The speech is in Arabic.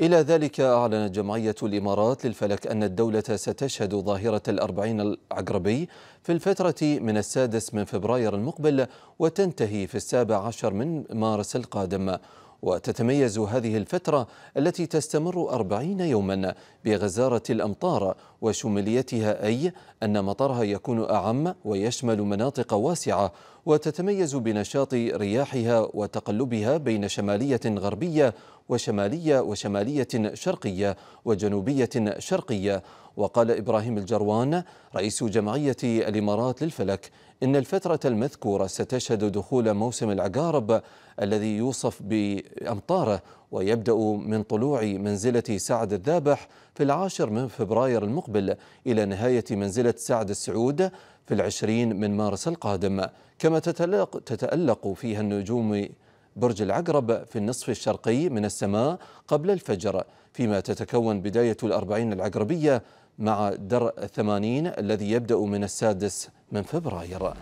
إلى ذلك أعلنت جمعية الإمارات للفلك أن الدولة ستشهد ظاهرة الأربعين العقربي في الفترة من السادس من فبراير المقبل وتنتهي في السابع عشر من مارس القادم وتتميز هذه الفترة التي تستمر أربعين يوما بغزارة الأمطار وشموليتها أي أن مطرها يكون أعم ويشمل مناطق واسعة وتتميز بنشاط رياحها وتقلبها بين شمالية غربية وشمالية وشمالية شرقية وجنوبية شرقية وقال إبراهيم الجروان رئيس جمعية الإمارات للفلك إن الفترة المذكورة ستشهد دخول موسم العقارب الذي يوصف بأمطاره ويبدأ من طلوع منزلة سعد الذابح في العاشر من فبراير المقبل إلى نهاية منزلة سعد السعود في العشرين من مارس القادم كما تتألق فيها النجوم برج العقرب في النصف الشرقي من السماء قبل الفجر فيما تتكون بداية الأربعين العقربية مع درء الثمانين الذي يبدأ من السادس من فبراير